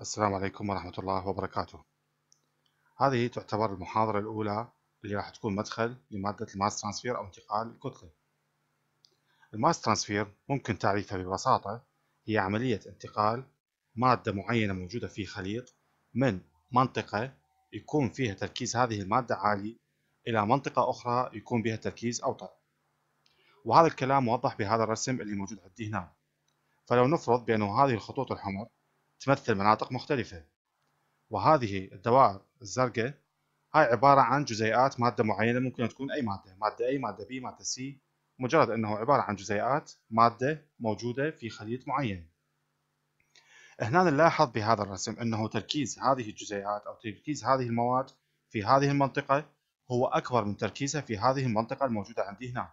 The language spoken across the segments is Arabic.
السلام عليكم ورحمة الله وبركاته هذه تعتبر المحاضرة الأولى اللي راح تكون مدخل لمادة الماس ترانسفير أو انتقال الكتلة الماس ترانسفير ممكن تعريفها ببساطة هي عملية انتقال مادة معينة موجودة في خليط من منطقة يكون فيها تركيز هذه المادة عالي إلى منطقة أخرى يكون بها تركيز أوطى وهذا الكلام موضح بهذا الرسم اللي موجود عندي هنا فلو نفرض بأنه هذه الخطوط الحمر تمثل مناطق مختلفة وهذه الدوائر الزرقاء هاي عبارة عن جزيئات مادة معينة ممكن تكون أي مادة مادة أي مادة بي مادة سي مجرد أنه عبارة عن جزيئات مادة موجودة في خليط معين هنا نلاحظ بهذا الرسم أنه تركيز هذه الجزيئات أو تركيز هذه المواد في هذه المنطقة هو أكبر من تركيزها في هذه المنطقة الموجودة عندي هنا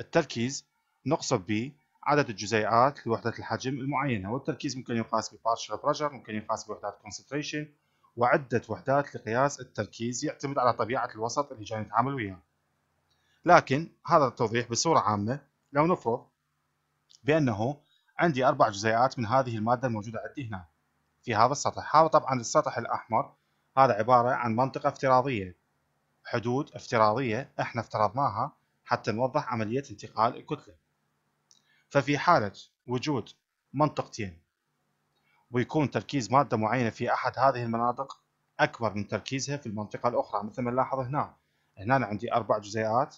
التركيز نقصد به عدد الجزيئات لوحدة الحجم المعينة والتركيز ممكن يقاس ببارشل برجر ممكن يقاس بوحدات concentration وعدة وحدات لقياس التركيز يعتمد على طبيعة الوسط اللي جاي نتعامل وياه لكن هذا التوضيح بصورة عامة لو نفرض بأنه عندي أربع جزيئات من هذه المادة الموجودة عندي هنا في هذا السطح هذا طبعا السطح الأحمر هذا عبارة عن منطقة افتراضية حدود افتراضية احنا افترضناها حتى نوضح عملية انتقال الكتلة ففي حالة وجود منطقتين ويكون تركيز مادة معينة في أحد هذه المناطق أكبر من تركيزها في المنطقة الأخرى مثل ما نلاحظ هنا هنا عندي أربع جزيئات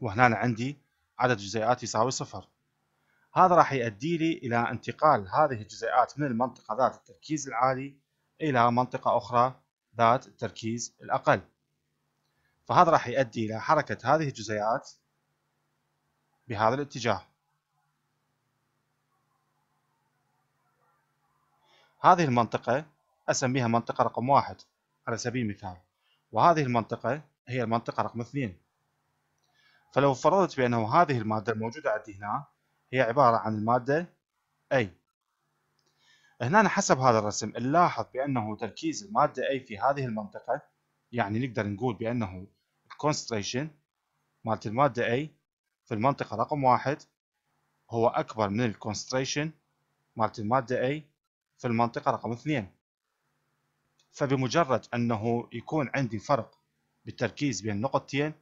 وهنا عندي عدد جزيئات يساوي صفر هذا راح يؤدي لي إلى انتقال هذه الجزيئات من المنطقة ذات التركيز العالي إلى منطقة أخرى ذات التركيز الأقل فهذا راح يؤدي إلى حركة هذه الجزيئات بهذا الاتجاه هذه المنطقة أسميها منطقة رقم واحد على سبيل المثال وهذه المنطقة هي المنطقة رقم اثنين فلو فرضت بأنه هذه المادة الموجودة عندي هنا هي عبارة عن المادة A هنا حسب هذا الرسم نلاحظ بأنه تركيز المادة A في هذه المنطقة يعني نقدر نقول بأنه الكونستريشن مالت المادة A في المنطقة رقم واحد هو أكبر من الكونستريشن مالت المادة A في المنطقة رقم اثنين فبمجرد أنه يكون عندي فرق بالتركيز بين نقطتين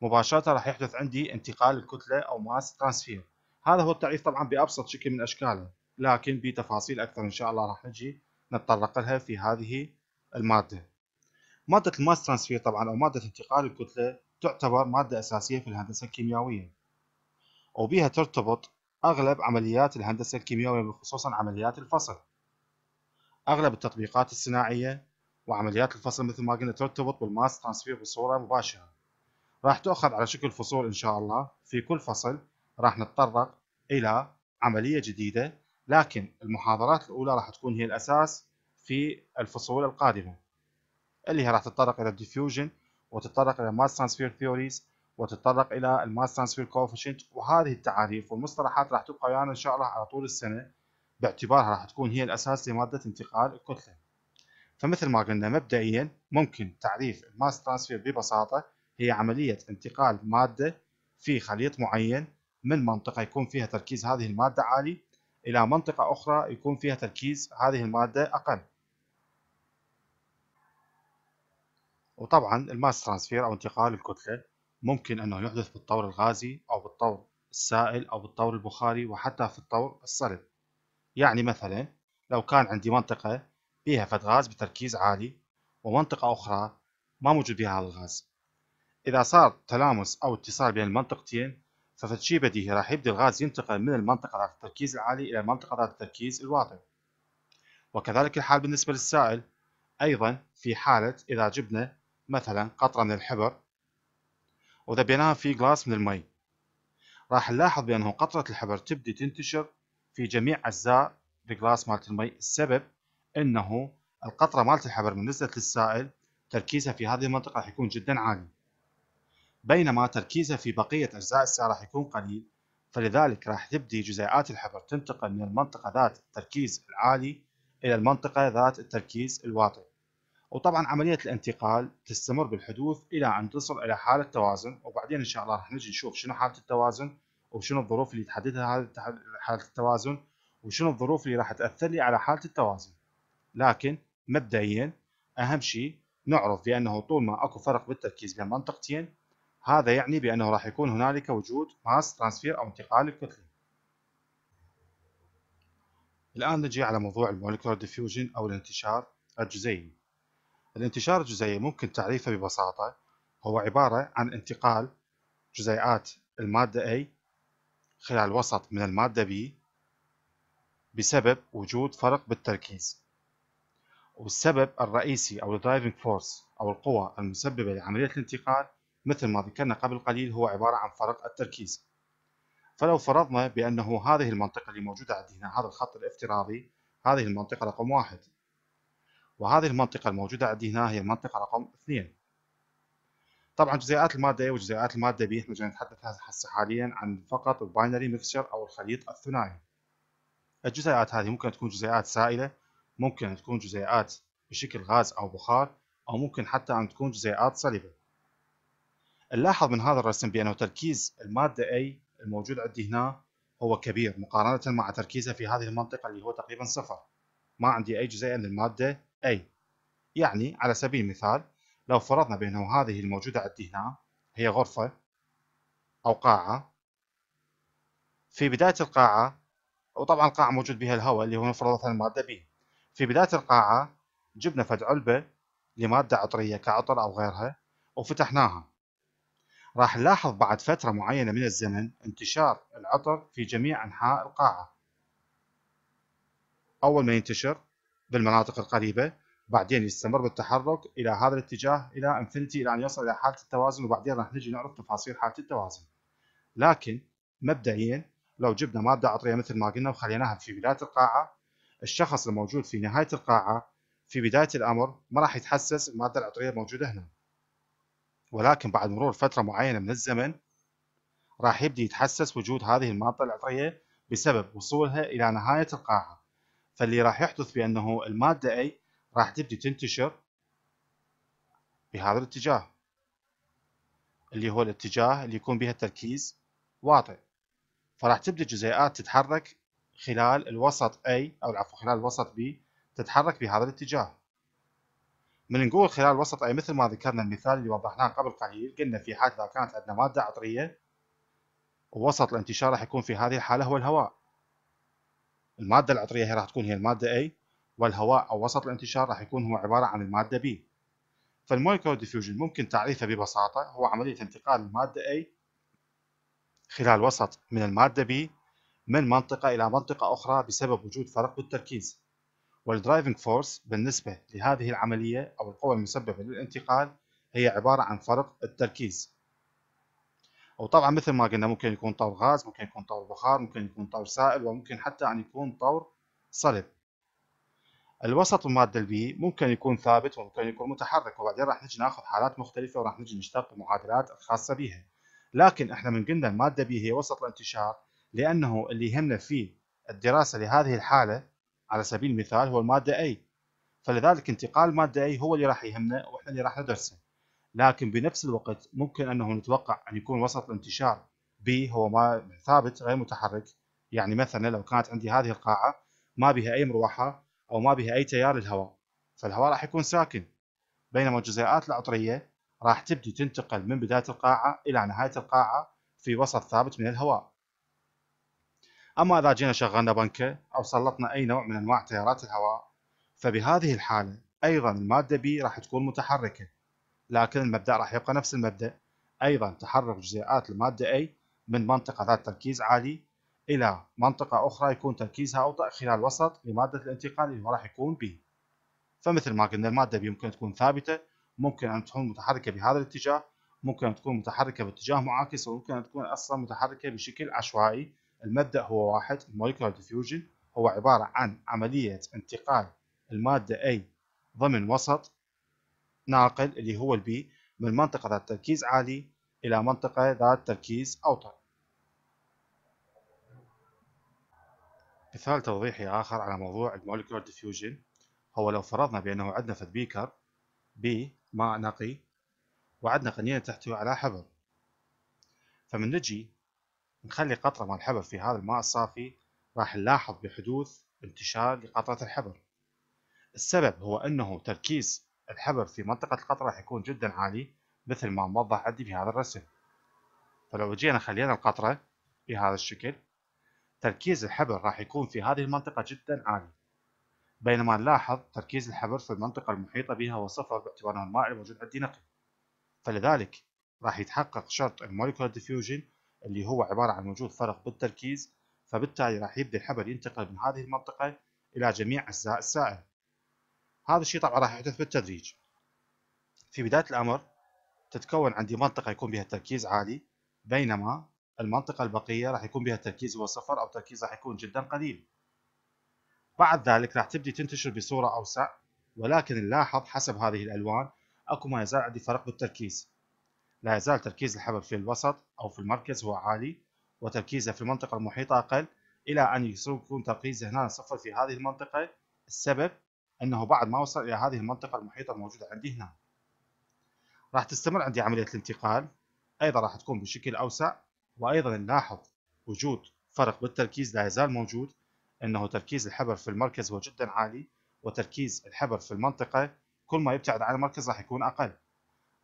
مباشرة راح يحدث عندي انتقال الكتلة أو ماس ترانسفير هذا هو التعريف طبعا بأبسط شكل من أشكاله لكن بتفاصيل أكثر إن شاء الله راح نجي نتطرق لها في هذه المادة مادة الماس ترانسفير طبعا أو مادة انتقال الكتلة تعتبر مادة أساسية في الهندسة الكيميائية وبها ترتبط أغلب عمليات الهندسة الكيميائية وخصوصا عمليات الفصل اغلب التطبيقات الصناعيه وعمليات الفصل مثل ما قلنا ترتبط بالماس ترانسفير بصوره مباشره راح تؤخذ على شكل فصول ان شاء الله في كل فصل راح نتطرق الى عمليه جديده لكن المحاضرات الاولى راح تكون هي الاساس في الفصول القادمه اللي هي راح تتطرق الى الديفيوجن وتتطرق الى ماس ترانسفير ثيوريز وتتطرق الى الماس ترانسفير كوفيشنت وهذه التعاريف والمصطلحات راح تبقى ويانا يعني ان شاء الله على طول السنه باعتبارها راح تكون هي الأساس لمادة انتقال الكتلة فمثل ما قلنا مبدئيا ممكن تعريف الماس ترانسفير ببساطة هي عملية انتقال مادة في خليط معين من منطقة يكون فيها تركيز هذه المادة عالي إلى منطقة أخرى يكون فيها تركيز هذه المادة أقل وطبعا الماس ترانسفير أو انتقال الكتلة ممكن أنه يحدث بالطور الغازي أو بالطور السائل أو بالطور البخاري وحتى في الطور الصلب يعني مثلا لو كان عندي منطقة فيها فد غاز بتركيز عالي ومنطقة أخرى ما موجود بها هذا الغاز إذا صار تلامس أو اتصال بين المنطقتين ففد شي بديهي راح يبدي الغاز ينتقل من المنطقة ذات التركيز العالي إلى المنطقة ذات التركيز الواطي وكذلك الحال بالنسبة للسائل أيضا في حالة إذا جبنا مثلا قطرة من الحبر وذبيناها في غلاس من المي راح نلاحظ بأنه قطرة الحبر تبدي تنتشر في جميع أجزاء الجلاس مالت المي السبب أنه القطرة مالت الحبر من نزلت للسائل تركيزها في هذه المنطقة راح يكون جدا عالي بينما تركيزها في بقية أجزاء السائل راح يكون قليل فلذلك راح تبدي جزيئات الحبر تنتقل من المنطقة ذات التركيز العالي إلى المنطقة ذات التركيز الواطي وطبعا عملية الانتقال تستمر بالحدوث إلى أن تصل إلى حالة توازن وبعدين إن شاء الله راح نجي نشوف شنو حالة التوازن وشنو الظروف اللي تحددها حاله التوازن وشنو الظروف اللي راح تاثر لي على حاله التوازن لكن مبدئيا اهم شيء نعرف بانه طول ما اكو فرق بالتركيز بين منطقتين هذا يعني بانه راح يكون هنالك وجود ماس ترانسفير او انتقال الكتله الان نجي على موضوع المولكولار ديفيوجن او الانتشار الجزيئي الانتشار الجزيئي ممكن تعريفه ببساطه هو عباره عن انتقال جزيئات الماده A خلع الوسط من المادة B بسبب وجود فرق بالتركيز والسبب الرئيسي أو الدرايفنج فورس أو القوة المسببة لعملية الانتقال مثل ما ذكرنا قبل قليل هو عبارة عن فرق التركيز فلو فرضنا بأنه هذه المنطقة اللي موجودة عندنا هذا الخط الافتراضي هذه المنطقة رقم واحد وهذه المنطقة الموجودة عندنا هي المنطقة رقم اثنين طبعا جزيئات الماده وجزيئات الماده بي احنا نتحدث هسه حاليا عن فقط الباينري ميكسشر او الخليط الثنائي الجزيئات هذه ممكن تكون جزيئات سائله ممكن تكون جزيئات بشكل غاز او بخار او ممكن حتى ان تكون جزيئات صلبه نلاحظ من هذا الرسم بانه تركيز الماده A الموجود عندي هنا هو كبير مقارنه مع تركيزها في هذه المنطقه اللي هو تقريبا صفر ما عندي اي جزيئه من الماده A يعني على سبيل المثال لو فرضنا بأنه هذه الموجودة عندي هنا هي غرفة أو قاعة في بداية القاعة وطبعا القاعة موجود بها الهواء اللي هو مثلا المادة بي في بداية القاعة جبنا فد علبة لمادة عطرية كعطر أو غيرها وفتحناها راح نلاحظ بعد فترة معينة من الزمن انتشار العطر في جميع أنحاء القاعة أول ما ينتشر بالمناطق القريبة بعدين يستمر بالتحرك الى هذا الاتجاه الى انفنتي الى ان يصل الى حاله التوازن وبعدين راح نجي نعرف تفاصيل حاله التوازن لكن مبدئيا لو جبنا ماده عطريه مثل ما قلنا وخليناها في بدايه القاعه الشخص الموجود في نهايه القاعه في بدايه الامر ما راح يتحسس الماده العطريه الموجوده هنا ولكن بعد مرور فتره معينه من الزمن راح يبدي يتحسس وجود هذه الماده العطريه بسبب وصولها الى نهايه القاعه فاللي راح يحدث بانه الماده A راح تبدي تنتشر بهذا الاتجاه اللي هو الاتجاه اللي يكون بها التركيز واطي فراح تبدي الجزيئات تتحرك خلال الوسط A أو عفوا خلال الوسط B تتحرك بهذا الاتجاه من نقول خلال الوسط A مثل ما ذكرنا المثال اللي وضحناه قبل قليل قلنا في حال إذا كانت عندنا مادة عطرية ووسط الانتشار راح يكون في هذه الحالة هو الهواء المادة العطرية هي راح تكون هي المادة A والهواء أو وسط الانتشار راح يكون هو عبارة عن المادة B فالمولكيول ديفيوجن ممكن تعريفه ببساطة هو عملية انتقال المادة A خلال وسط من المادة B من منطقة إلى منطقة أخرى بسبب وجود فرق بالتركيز والدرايفنج فورس بالنسبة لهذه العملية أو القوة المسببة للانتقال هي عبارة عن فرق التركيز وطبعا مثل ما قلنا ممكن يكون طور غاز ممكن يكون طور بخار ممكن يكون طور سائل وممكن حتى أن يكون طور صلب الوسط المادة البي ممكن يكون ثابت وممكن يكون متحرك وبعدين راح نجي ناخذ حالات مختلفه وراح نجي نشتغل المعادلات الخاصة بها لكن احنا من قلنا الماده بي هي وسط الانتشار لانه اللي يهمنا في الدراسه لهذه الحاله على سبيل المثال هو الماده اي فلذلك انتقال المادة اي هو اللي راح يهمنا واحنا اللي راح ندرسه لكن بنفس الوقت ممكن انه نتوقع ان يكون وسط الانتشار بي هو ما ثابت غير متحرك يعني مثلا لو كانت عندي هذه القاعه ما بها اي مروحه أو ما بها أي تيار للهواء فالهواء راح يكون ساكن بينما الجزيئات العطرية راح تبدي تنتقل من بداية القاعة إلى نهاية القاعة في وسط ثابت من الهواء أما إذا جينا شغلنا بنكة أو سلطنا أي نوع من أنواع تيارات الهواء فبهذه الحالة أيضا المادة B راح تكون متحركة لكن المبدأ راح يبقى نفس المبدأ أيضا تحرك جزيئات المادة A من منطقة ذات تركيز عالي إلى منطقة أخرى يكون تركيزها اوطى خلال وسط لمادة الانتقال اللي راح يكون به فمثل ما قلنا المادة يمكن تكون ثابتة ممكن أن تكون متحركة بهذا الاتجاه ممكن أن تكون متحركة باتجاه معاكس وممكن أن تكون أصلا متحركة بشكل عشوائي المبدأ هو واحد الموليكولار ديفيوجن هو عبارة عن عملية انتقال المادة A ضمن وسط ناقل اللي هو البي من منطقة ذات تركيز عالي إلى منطقة ذات تركيز أوطى مثال توضيحي آخر على موضوع المولكيول ديفيوجن هو لو فرضنا بأنه عندنا في البيكر بي ماء نقي وعندنا قنينة تحتوي على حبر فمن نجي نخلي قطرة من الحبر في هذا الماء الصافي راح نلاحظ بحدوث انتشار لقطرة الحبر السبب هو أنه تركيز الحبر في منطقة القطرة راح يكون جدا عالي مثل ما موضح عندي في هذا الرسم فلو جينا خلينا القطرة بهذا الشكل تركيز الحبر راح يكون في هذه المنطقة جدا عالي بينما نلاحظ تركيز الحبر في المنطقة المحيطة بها هو صفر باعتبار أن الماء الموجود عندي نقي فلذلك راح يتحقق شرط الموليكولار ديفيوجن اللي هو عبارة عن وجود فرق بالتركيز فبالتالي راح يبدأ الحبر ينتقل من هذه المنطقة إلى جميع أجزاء السائل هذا الشيء طبعا راح يحدث بالتدريج في بداية الأمر تتكون عندي منطقة يكون بها تركيز عالي بينما المنطقة البقية راح يكون بها التركيز هو صفر أو تركيز راح يكون جدا قليل بعد ذلك راح تبدي تنتشر بصورة أوسع ولكن نلاحظ حسب هذه الألوان أكو ما يزال عندي فرق بالتركيز لا يزال تركيز الحبل في الوسط أو في المركز هو عالي وتركيزه في المنطقة المحيطة أقل إلى أن يكون تركيزه هنا صفر في هذه المنطقة السبب أنه بعد ما وصل إلى هذه المنطقة المحيطة الموجودة عندي هنا راح تستمر عندي عملية الانتقال أيضا راح تكون بشكل أوسع وأيضا نلاحظ وجود فرق بالتركيز لا يزال موجود أنه تركيز الحبر في المركز هو جدا عالي وتركيز الحبر في المنطقة كل ما يبتعد عن المركز راح يكون أقل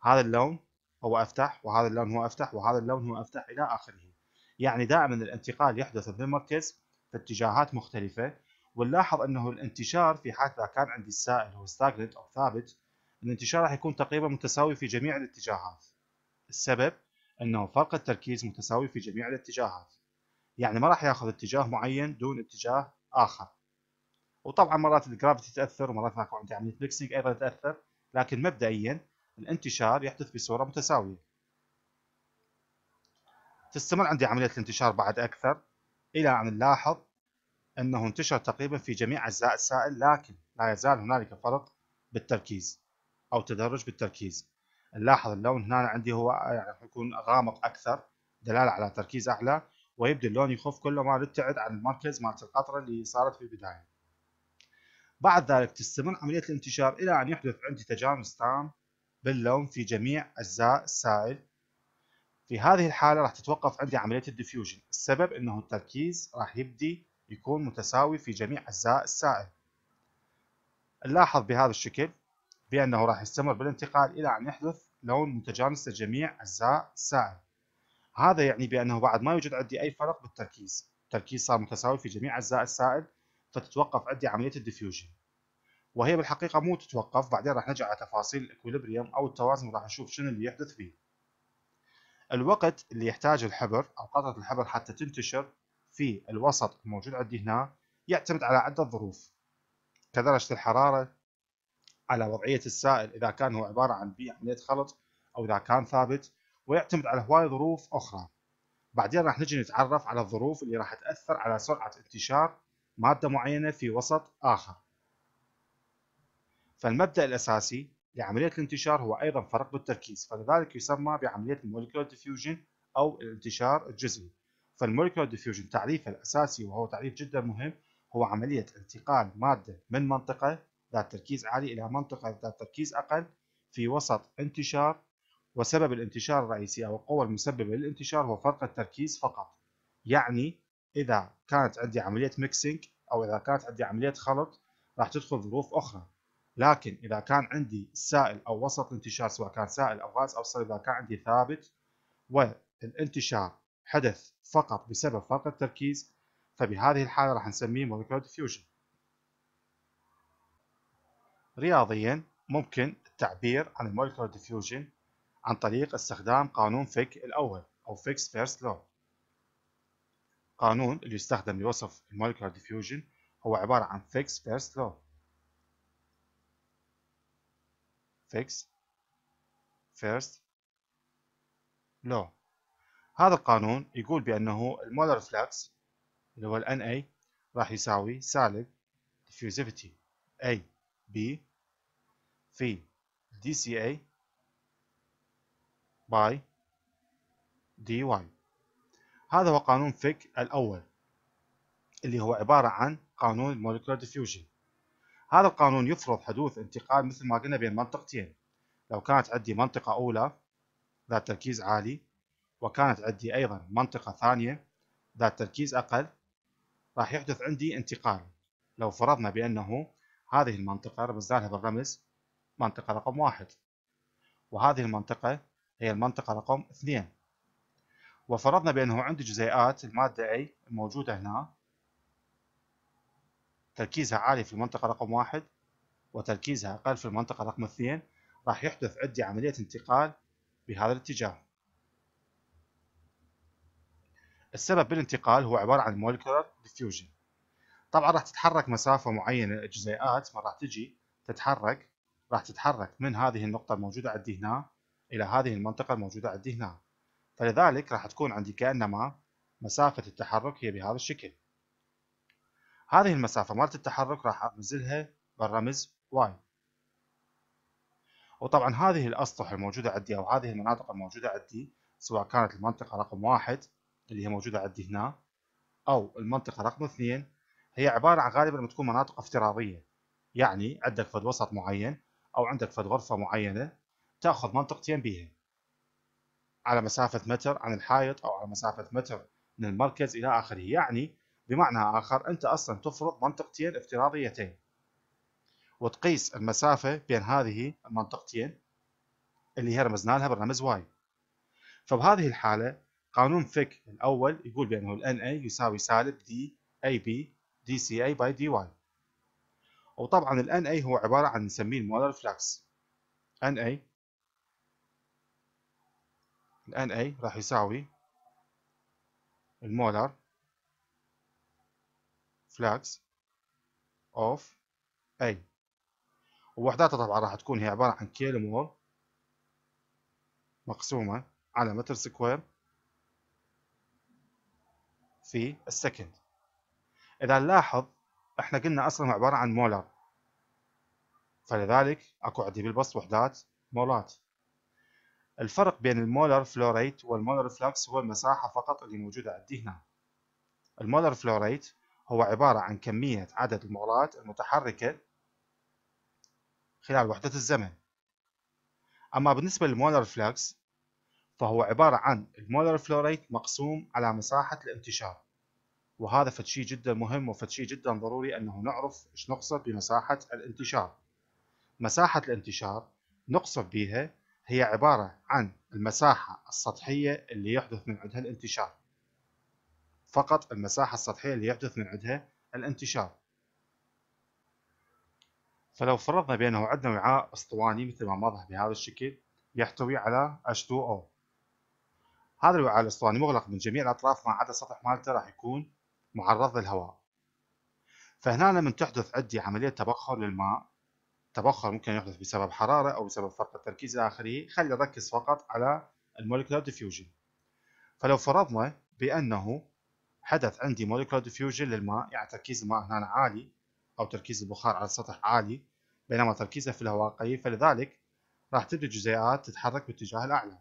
هذا اللون هو أفتح وهذا اللون هو أفتح وهذا اللون هو أفتح إلى آخره يعني دائما الانتقال يحدث من المركز في اتجاهات مختلفة ونلاحظ أنه الانتشار في حال إذا كان عندي السائل هو ستاجنت أو ثابت الانتشار راح يكون تقريبا متساوي في جميع الاتجاهات السبب انه فرق التركيز متساوي في جميع الاتجاهات يعني ما راح ياخذ اتجاه معين دون اتجاه اخر وطبعا مرات الجرافيتي تاثر ومرات ماكو عندي عمليه يعني بلكسنج ايضا تاثر لكن مبدئيا الانتشار يحدث بصوره متساويه تستمر عندي عمليه الانتشار بعد اكثر الى ان نلاحظ انه انتشر تقريبا في جميع اجزاء السائل لكن لا يزال هنالك فرق بالتركيز او تدرج بالتركيز نلاحظ اللون هنا عندي هو آه، يعني يكون غامق اكثر دلاله على تركيز اعلى ويبدا اللون يخف كل ما نبتعد عن المركز مالت القطره اللي صارت في البدايه بعد ذلك تستمر عمليه الانتشار الى ان يحدث عندي تجانس تام باللون في جميع اجزاء السائل في هذه الحالة راح تتوقف عندي عملية الديفيوجن السبب انه التركيز راح يبدي يكون متساوي في جميع اجزاء السائل نلاحظ بهذا الشكل بأنه راح يستمر بالانتقال إلى أن يحدث لون متجانس لجميع أجزاء السائل هذا يعني بأنه بعد ما يوجد عندي أي فرق بالتركيز التركيز صار متساوي في جميع أجزاء السائل فتتوقف عندي عملية الديفيوجن وهي بالحقيقة مو تتوقف بعدين راح نرجع على تفاصيل الإكوليبريم أو التوازن وراح نشوف شنو اللي يحدث فيه الوقت اللي يحتاج الحبر أو قطرة الحبر حتى تنتشر في الوسط الموجود عندي هنا يعتمد على عدة ظروف كدرجة الحرارة على وضعيه السائل اذا كان هو عباره عن بي عمليه يعني خلط او اذا كان ثابت ويعتمد على هواي ظروف اخرى بعدين راح نجي نتعرف على الظروف اللي راح تاثر على سرعه انتشار ماده معينه في وسط اخر فالمبدا الاساسي لعمليه الانتشار هو ايضا فرق بالتركيز فلذلك يسمى بعمليه المولكيولار ديفيوجن او الانتشار الجزئي فالمولكيولار ديفيوجن تعريفه الاساسي وهو تعريف جدا مهم هو عمليه انتقال ماده من منطقه ذات تركيز عالي إلى منطقة ذات تركيز أقل في وسط انتشار وسبب الانتشار الرئيسي أو القوة المسببة للانتشار هو فرق التركيز فقط يعني إذا كانت عندي عملية ميكسينج أو إذا كانت عندي عملية خلط راح تدخل ظروف أخرى لكن إذا كان عندي سائل أو وسط انتشار سواء كان سائل أو غاز أو صلب إذا كان عندي ثابت والانتشار حدث فقط بسبب فرق التركيز فبهذه الحالة راح نسميه مولكيولر ديفيوجن رياضيا ممكن التعبير عن المولكولار ديفيوجن عن طريق استخدام قانون فيك الأول أو فيكس فيرست لو قانون اللي يستخدم لوصف المولكولار ديفيوجن هو عبارة عن فيكس فيرست لو فيكس فيرست لو هذا القانون يقول بأنه المولر فلكس اللي هو ال NA راح يساوي سالب diffusivity A بي في دي سي اي باي دي واي هذا هو قانون فيك الأول اللي هو عبارة عن قانون Molecular ديفيوجن هذا القانون يفرض حدوث انتقال مثل ما قلنا بين منطقتين لو كانت عندي منطقة أولى ذات تركيز عالي وكانت عندي أيضا منطقة ثانية ذات تركيز أقل راح يحدث عندي انتقال لو فرضنا بأنه هذه المنطقة رمزنا لها بالرمز منطقة رقم واحد وهذه المنطقة هي المنطقة رقم اثنين وفرضنا بأنه عندي جزيئات المادة A الموجودة هنا تركيزها عالي في المنطقة رقم واحد وتركيزها أقل في المنطقة رقم اثنين راح يحدث عندي عملية انتقال بهذا الاتجاه السبب بالانتقال هو عبارة عن molecular diffusion طبعا راح تتحرك مسافه معينه الجزيئات ما راح تجي تتحرك راح تتحرك من هذه النقطه الموجوده عندي هنا الى هذه المنطقه الموجوده عندي هنا فلذلك راح تكون عندي كانما مسافه التحرك هي بهذا الشكل هذه المسافه مالت التحرك راح انزلها بالرمز واي وطبعا هذه الاسطح الموجوده عندي او هذه المناطق الموجوده عندي سواء كانت المنطقه رقم واحد اللي هي موجوده عندي هنا او المنطقه رقم اثنين هي عباره عن غالبا تكون مناطق افتراضيه يعني عندك فد وسط معين او عندك فد غرفه معينه تاخذ منطقتين بها على مسافه متر عن الحائط او على مسافه متر من المركز الى اخره يعني بمعنى اخر انت اصلا تفرض منطقتين افتراضيتين وتقيس المسافه بين هذه المنطقتين اللي هي رمزنا لها بالرمز واي فبهذه الحاله قانون فيك الاول يقول بانه ال ان اي يساوي سالب دي اي بي دي سي اي باي دي واي وطبعا الان اي هو عباره عن نسميه المولر فلكس ان اي الان اي راح يساوي المولر فلكس اوف اي ووحداتها طبعا راح تكون هي عباره عن كيلو مول مقسومه على متر سكوير في السكند إذا نلاحظ إحنا قلنا اصلا عبارة عن مولر فلذلك أكو عندي بالبسط وحدات مولات الفرق بين المولر فلوريت والمولر فلكس هو المساحة فقط اللي موجودة عندي هنا المولر فلوريت هو عبارة عن كمية عدد المولات المتحركة خلال وحدة الزمن أما بالنسبة للمولر فلكس فهو عبارة عن المولر فلوريت مقسوم على مساحة الانتشار وهذا فتشي جدا مهم وفتشي جدا ضروري انه نعرف ايش نقصد بمساحه الانتشار. مساحه الانتشار نقصد بها هي عباره عن المساحه السطحيه اللي يحدث من عندها الانتشار. فقط المساحه السطحيه اللي يحدث من عندها الانتشار. فلو فرضنا بانه عندنا وعاء اسطواني مثل ما واضح بهذا الشكل يحتوي على H2O. هذا الوعاء الاسطواني مغلق من جميع الاطراف ما عدا السطح مالته راح يكون معرض للهواء فهنا من تحدث عندي عملية تبخر للماء تبخر ممكن يحدث بسبب حرارة أو بسبب فرق التركيز إلى آخره خلي نركز فقط على المولكولار ديفيوجن فلو فرضنا بأنه حدث عندي مولكولار ديفيوجن للماء يعني تركيز الماء هنا عالي أو تركيز البخار على السطح عالي بينما تركيزه في الهواء قليل فلذلك راح تبدأ الجزيئات تتحرك باتجاه الأعلى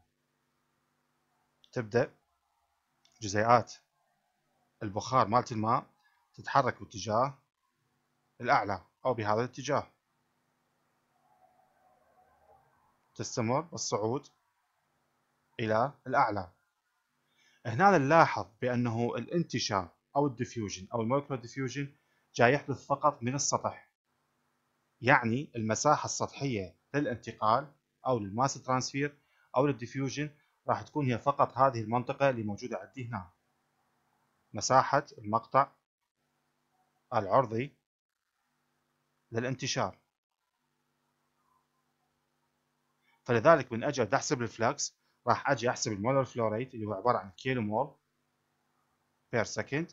تبدأ جزيئات البخار مالت الماء تتحرك باتجاه الأعلى أو بهذا الاتجاه تستمر بالصعود إلى الأعلى هنا نلاحظ بأنه الانتشار أو الديفيوجن أو المولكولار ديفيوجن جاي يحدث فقط من السطح يعني المساحة السطحية للانتقال أو للماس ترانسفير أو للديفيوجن راح تكون هي فقط هذه المنطقة اللي موجودة عندي هنا مساحة المقطع العرضي للانتشار فلذلك من اجل احسب الفلكس راح اجي احسب المولر فلو ريت اللي هو عباره عن كيلو مول بير سكند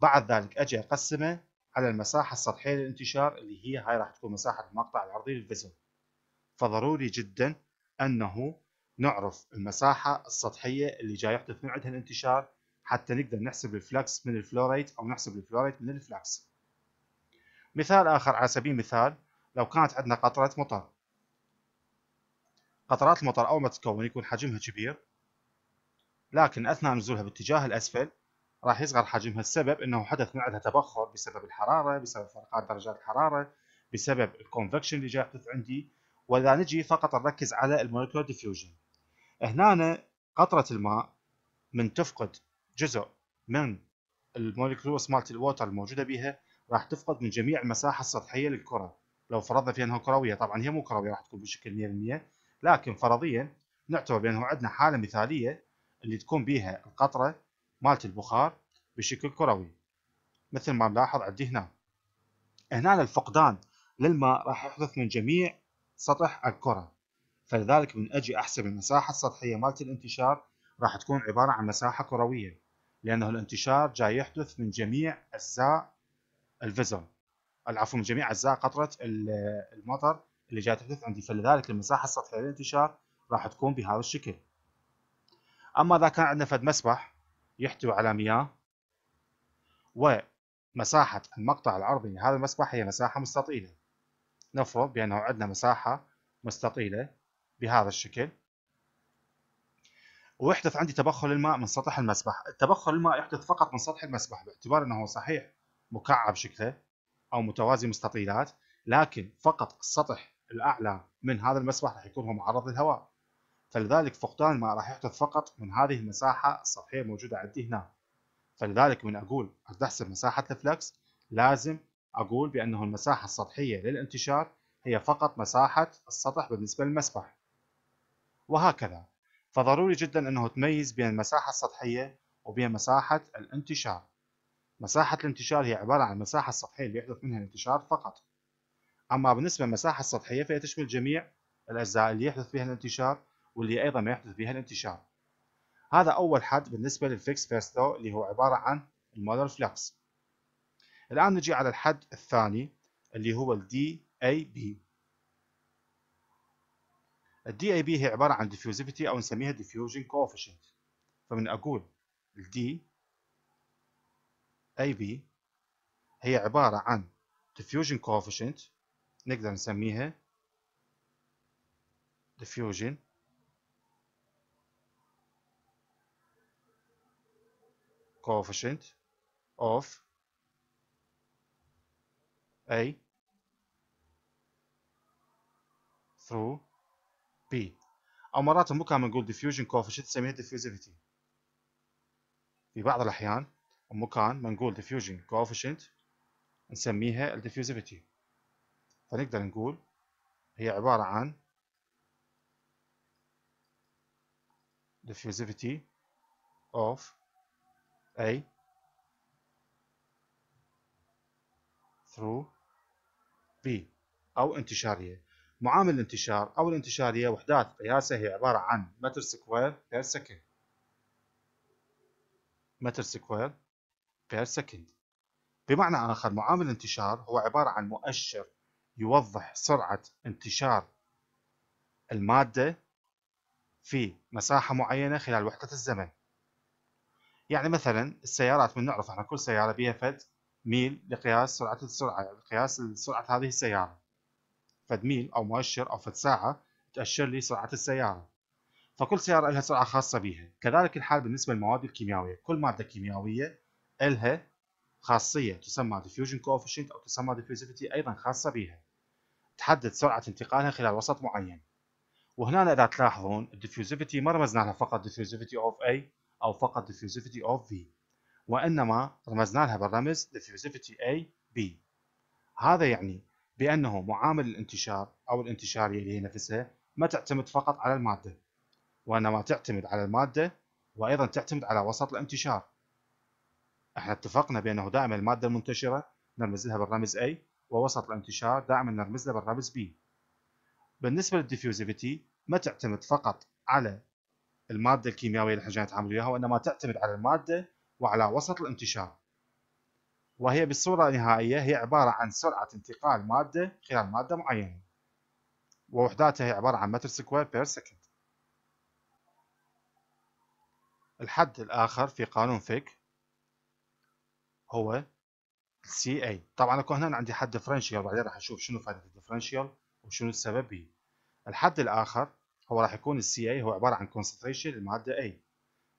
بعد ذلك اجي اقسمه على المساحه السطحيه للانتشار اللي هي هاي راح تكون مساحه المقطع العرضي للفيزل فضروري جدا انه نعرف المساحه السطحيه اللي جاي يحدث من عندها الانتشار حتى نقدر نحسب الفلكس من الفلوريت أو نحسب الفلوريت من الفلكس مثال آخر على سبيل المثال لو كانت عندنا قطرة مطر قطرات المطر أول ما تتكون يكون حجمها كبير لكن أثناء نزولها باتجاه الأسفل راح يصغر حجمها السبب أنه حدث من عندها تبخر بسبب الحرارة بسبب فرقات درجات الحرارة بسبب الكونفكشن اللي جاي يحدث عندي وإذا نجي فقط نركز على المولكيولر ديفيوجن هنا قطرة الماء من تفقد جزء من المولكيولز مالت الووتر الموجوده بها راح تفقد من جميع المساحه السطحيه للكره لو فرضنا فيها انها كرويه طبعا هي مو كرويه راح تكون بشكل 100% لكن فرضيا نعتبر بانه عندنا حاله مثاليه اللي تكون بها القطره مالت البخار بشكل كروي مثل ما نلاحظ عندي هنا هنا الفقدان للماء راح يحدث من جميع سطح الكره فلذلك من اجي احسب المساحه السطحيه مالت الانتشار راح تكون عباره عن مساحه كرويه لأنه الانتشار جاي يحدث من جميع أجزاء الفيزر العفو من جميع أجزاء قطرة المطر اللي جاي تحدث عندي فلذلك المساحة السطحية للانتشار راح تكون بهذا الشكل أما إذا كان عندنا فد مسبح يحتوي على مياه ومساحة المقطع العرضي لهذا المسبح هي مساحة مستطيلة نفرض بأنه عندنا مساحة مستطيلة بهذا الشكل ويحدث عندي تبخر الماء من سطح المسبح التبخر الماء يحدث فقط من سطح المسبح باعتبار أنه صحيح مكعب شكله أو متوازي مستطيلات لكن فقط السطح الأعلى من هذا المسبح راح يكون هو معرض للهواء فلذلك فقدان الماء راح يحدث فقط من هذه المساحة السطحية الموجودة عندي هنا فلذلك من أقول اريد أحسب مساحة الفلكس لازم أقول بأنه المساحة السطحية للانتشار هي فقط مساحة السطح بالنسبة للمسبح وهكذا فضروري جدا أنه تميز بين المساحة السطحية وبين مساحة الانتشار مساحة الانتشار هي عبارة عن المساحة السطحية اللي يحدث منها الانتشار فقط أما بالنسبة للمساحة السطحية فهي تشمل جميع الأجزاء اللي يحدث فيها الانتشار واللي أيضا ما يحدث فيها الانتشار هذا أول حد بالنسبة للفيكس فيرست لو اللي هو عبارة عن المولر فلكس الآن نجي على الحد الثاني اللي هو اي DAB الدي اي بي هي عباره عن ديفيوزيفيتي او نسميها ديفيوجن كوفيشنت فمن اقول الدي اي بي هي عباره عن ديفيوجن كوفيشنت نقدر نسميها ديفيوجن كوفيشنت اوف اي through بي او مرات مو كان نقول ديفيوجن كوفيشنت نسميها ديفيوزيفيتي في بعض الاحيان مو كان نقول ديفيوجن كوفيشنت نسميها الديفيوزيفيتي فنقدر نقول هي عبارة عن diffusivity of A through B أو انتشارية معامل الانتشار او الانتشاريه وحدات قياسها هي عباره عن متر سكوير بير سكند متر سكوير بير سكند بمعنى اخر معامل الانتشار هو عباره عن مؤشر يوضح سرعه انتشار الماده في مساحه معينه خلال وحده الزمن يعني مثلا السيارات من نعرف احنا كل سياره بها فد ميل لقياس سرعه السرعه لقياس سرعه هذه السياره فدميل ميل او مؤشر او فد ساعه تأشر لي سرعه السياره فكل سياره لها سرعه خاصه بها كذلك الحال بالنسبه للمواد الكيميائيه كل ماده كيميائيه لها خاصيه تسمى diffusion coefficient او تسمى diffusivity ايضا خاصه بها تحدد سرعه انتقالها خلال وسط معين وهنا اذا تلاحظون الديفيوزيفيتي ما رمزنا لها فقط diffusivity of A او فقط diffusivity of في وانما رمزنا لها بالرمز diffusivity اي بي هذا يعني بأنه معامل الانتشار أو الانتشارية اللي هي نفسها ما تعتمد فقط على المادة وإنما تعتمد على المادة وأيضا تعتمد على وسط الانتشار احنا اتفقنا بأنه دائما المادة المنتشرة نرمز لها بالرمز A ووسط الانتشار دائما نرمز له بالرمز B بالنسبة للديفيوزيفيتي ما تعتمد فقط على المادة الكيميائية اللي احنا جايين نتعامل وياها وإنما تعتمد على المادة وعلى وسط الانتشار وهي بصورة نهائية هي عبارة عن سرعة انتقال مادة خلال مادة معينة ووحداتها هي عبارة عن متر سكوير بير سكند الحد الآخر في قانون فيك هو سي اي طبعا اكو هنا عندي حد ديفرنشيال وبعدين راح اشوف شنو فائده الديفرنشيال وشنو السبب به الحد الاخر هو راح يكون السي اي هو عباره عن كونسنتريشن الماده اي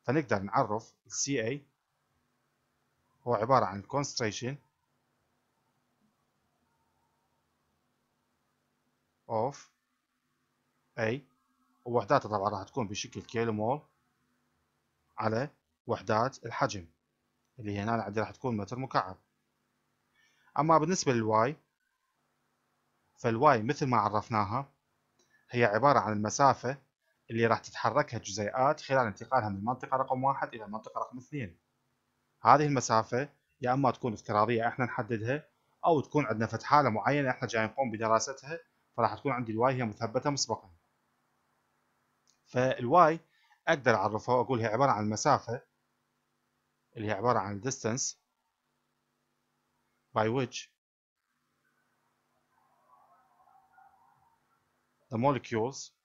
فنقدر نعرف السي اي هو عبارة عن concentration of A ووحداتها طبعا راح تكون بشكل كيلو مول على وحدات الحجم اللي هي هنا عندي راح تكون متر مكعب أما بالنسبة للواي فالواي مثل ما عرفناها هي عبارة عن المسافة اللي راح تتحركها الجزيئات خلال انتقالها من المنطقة رقم واحد إلى المنطقة رقم اثنين هذه المسافه يا اما تكون افتراضيه احنا نحددها او تكون عندنا فتحاله حاله معينه احنا جاي نقوم بدراستها فراح تكون عندي الواي هي مثبته مسبقا فالواي اقدر اعرفها واقول هي عباره عن المسافه اللي هي عباره عن distance by which the molecules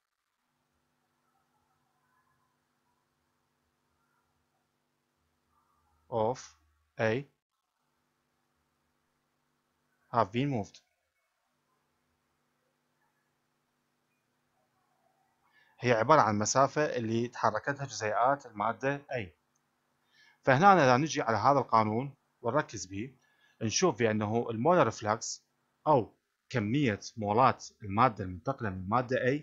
of A have been moved. هي عبارة عن مسافة اللي تحركتها جزيئات المادة A فهنا إذا نجي على هذا القانون ونركز به نشوف بأنه المولر فلكس أو كمية مولات المادة المنتقلة من مادة A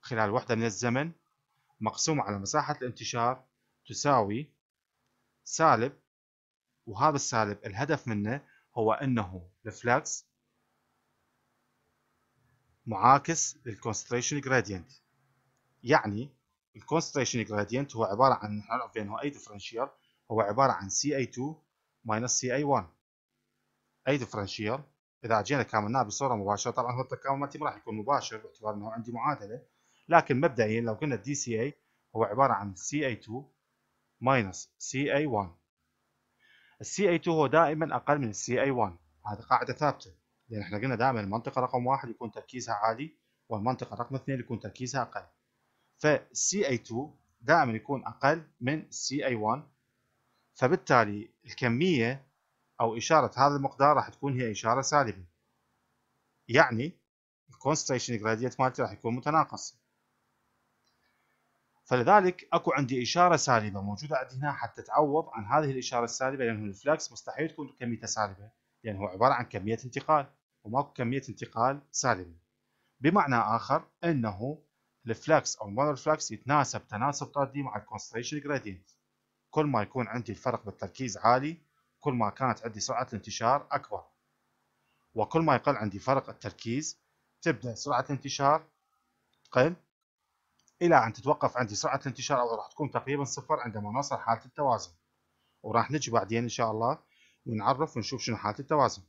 خلال وحدة من الزمن مقسومة على مساحة الانتشار تساوي سالب وهذا السالب الهدف منه هو انه الفلكس معاكس للكونستريشن جراديانت يعني الكونستريشن جراديانت هو عباره عن نحن نعرف بانه اي ديفرنشيال هو عباره عن CA2 ماينس CA1 اي ديفرنشيال اذا جينا كاملناه بصوره مباشره طبعا هو التكامل ما راح يكون مباشر باعتبار انه عندي معادله لكن مبدئيا لو قلنا الدي سي اي هو عباره عن CA2 ماينس سي اي 1 السي اي 2 هو دائما اقل من السي اي 1 هذه قاعده ثابته لان احنا قلنا دائما المنطقه رقم واحد يكون تركيزها عالي والمنطقه رقم اثنين يكون تركيزها اقل فالسي اي 2 دائما يكون اقل من ca اي 1 فبالتالي الكميه او اشاره هذا المقدار راح تكون هي اشاره سالبه يعني الكونستريشن جراديت مالتي راح يكون متناقص فلذلك اكو عندي اشاره سالبه موجوده عندي هنا حتى تعوض عن هذه الاشاره السالبه لانه الفلكس مستحيل تكون كميته سالبه لانه هو عباره عن كميه انتقال وماكو كميه انتقال سالبه بمعنى اخر انه الفلكس او المولر فلكس يتناسب تناسب طردي مع الكونستريشن جراديينت كل ما يكون عندي الفرق بالتركيز عالي كل ما كانت عندي سرعه الانتشار اكبر وكل ما يقل عندي فرق التركيز تبدا سرعه الانتشار تقل إلى أن تتوقف عندي سرعة الانتشار أو راح تكون تقريبا صفر عندما نصل حالة التوازن وراح نجي بعدين إن شاء الله ونعرف ونشوف شنو حالة التوازن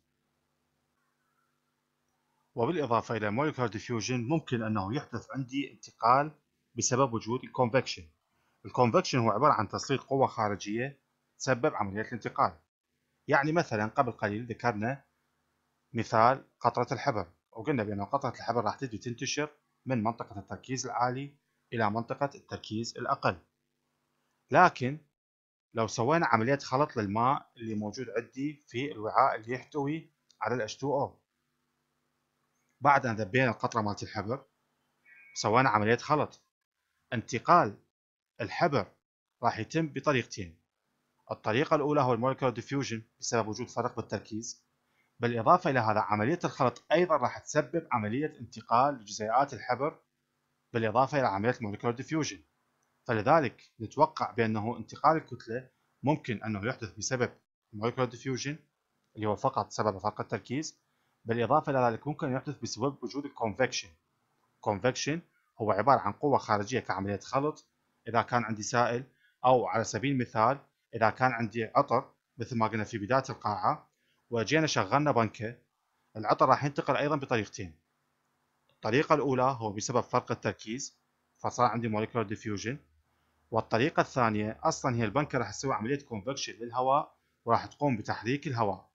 وبالإضافة إلى موليكولار ديفيوجن ممكن أنه يحدث عندي انتقال بسبب وجود الكونفكشن الكونفكشن هو عبارة عن تسليط قوة خارجية تسبب عملية الانتقال يعني مثلا قبل قليل ذكرنا مثال قطرة الحبر وقلنا بأن قطرة الحبر راح تبدأ تنتشر من منطقة التركيز العالي إلى منطقة التركيز الأقل لكن لو سوينا عملية خلط للماء اللي موجود عندي في الوعاء اللي يحتوي على H2O بعد أن ذبينا القطرة مالت الحبر سوينا عملية خلط انتقال الحبر راح يتم بطريقتين الطريقة الأولى هو المولكيولر ديفيوجن بسبب وجود فرق بالتركيز بالإضافة إلى هذا عملية الخلط أيضا راح تسبب عملية انتقال لجزيئات الحبر بالإضافة إلى عملية مولكيولر ديفيوجن فلذلك نتوقع بأنه انتقال الكتلة ممكن أنه يحدث بسبب المولكيولر ديفيوجن اللي هو فقط سبب فرق التركيز بالإضافة إلى ذلك ممكن يحدث بسبب وجود الكونفكشن كونفكشن هو عبارة عن قوة خارجية كعملية خلط إذا كان عندي سائل أو على سبيل المثال إذا كان عندي عطر مثل ما قلنا في بداية القاعة وجينا شغلنا بنكة العطر راح ينتقل أيضا بطريقتين الطريقة الأولى هو بسبب فرق التركيز فصار عندي موليكولار ديفيوجن والطريقة الثانية أصلا هي البنكة راح تسوي عملية كونفكشن للهواء وراح تقوم بتحريك الهواء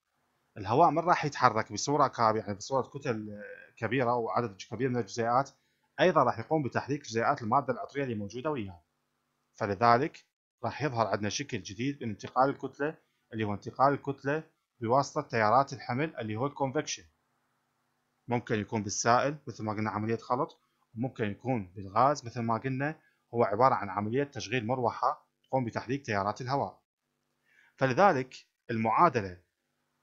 الهواء ما راح يتحرك بصورة كابية يعني بصورة كتل كبيرة أو عدد كبير من الجزيئات أيضا راح يقوم بتحريك جزيئات المادة العطرية اللي موجودة وياه فلذلك راح يظهر عندنا شكل جديد من انتقال الكتلة اللي هو انتقال الكتلة بواسطة تيارات الحمل اللي هو الكونفكشن ممكن يكون بالسائل مثل ما قلنا عملية خلط وممكن يكون بالغاز مثل ما قلنا هو عبارة عن عملية تشغيل مروحة تقوم بتحريك تيارات الهواء فلذلك المعادلة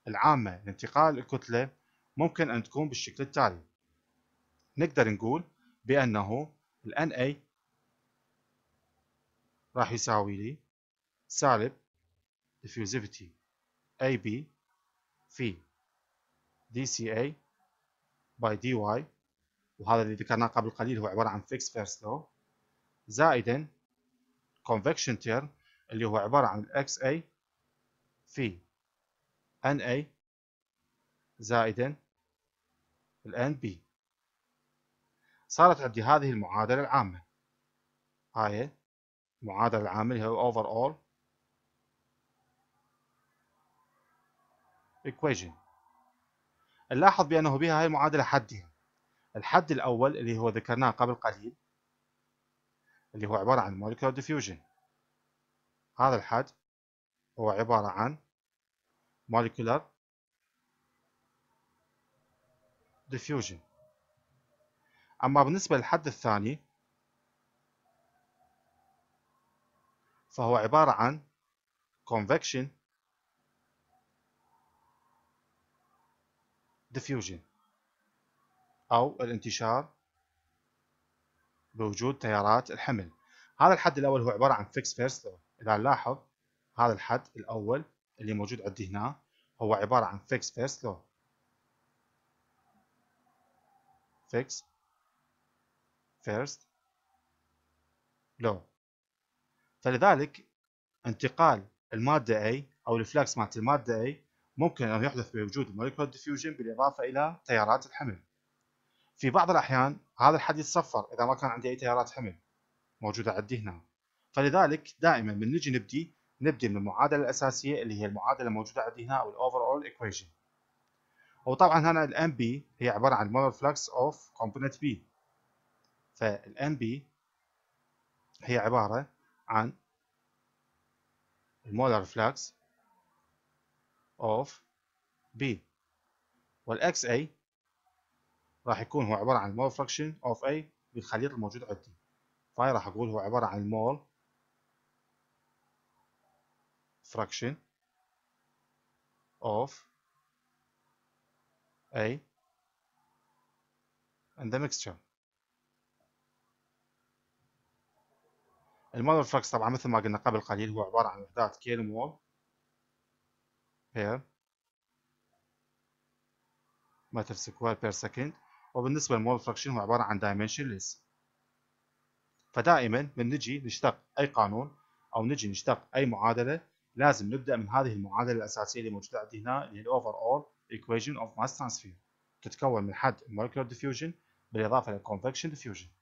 العامة لانتقال الكتلة ممكن أن تكون بالشكل التالي نقدر نقول بأنه الـ Na راح يساوي لي سالب diffusivity AB في DCA باي دي واي وهذا اللي ذكرناه قبل قليل هو عبارة عن fixed first law زائدا كونفكشن term اللي هو عبارة عن الاكس اي في ان اي زائدا الان بي صارت عندي هذه المعادلة العامة هاي المعادلة العامة اللي هي اول equation نلاحظ بأنه بها هاي المعادلة حدية الحد الأول اللي هو ذكرناه قبل قليل اللي هو عبارة عن مولكيولر ديفيوجن هذا الحد هو عبارة عن molecular diffusion أما بالنسبة للحد الثاني فهو عبارة عن convection diffusion أو الانتشار بوجود تيارات الحمل هذا الحد الأول هو عبارة عن fixed first law إذا نلاحظ هذا الحد الأول اللي موجود عندي هنا هو عبارة عن fixed first law fixed first law فلذلك انتقال المادة A أو الفلكس مالت المادة A ممكن أن يحدث بوجود موليكول ديفيوجن بالإضافة إلى تيارات الحمل في بعض الأحيان هذا الحد يتصفر إذا ما كان عندي أي تيارات حمل موجودة عندي هنا فلذلك دائما من نجي نبدي نبدي من المعادلة الأساسية اللي هي المعادلة الموجودة عندي هنا أو الأوفر أول إيكويشن وطبعا هنا الـ بي هي عبارة عن مولر فلكس أوف كومبوننت B. فالـ بي هي عبارة عن المولر فلكس of B والx A راح يكون هو عبارة عن المول فراكشن of A بالخليط الموجود عندي فهي راح أقول هو عبارة عن المول فراكشن of A and the mixture المول فراكشن طبعا مثل ما قلنا قبل قليل هو عبارة عن وحدات كيلو مول بير متر سكوير بير سكند وبالنسبة للمول فراكشن هو عبارة عن dimensionless فدائما من نجي نشتق أي قانون أو نجي نشتق أي معادلة لازم نبدأ من هذه المعادلة الأساسية اللي موجودة عندي هنا اللي هي اول equation of mass transfer تتكون من حد المولكيولر diffusion بالإضافة للكونفكشن convection diffusion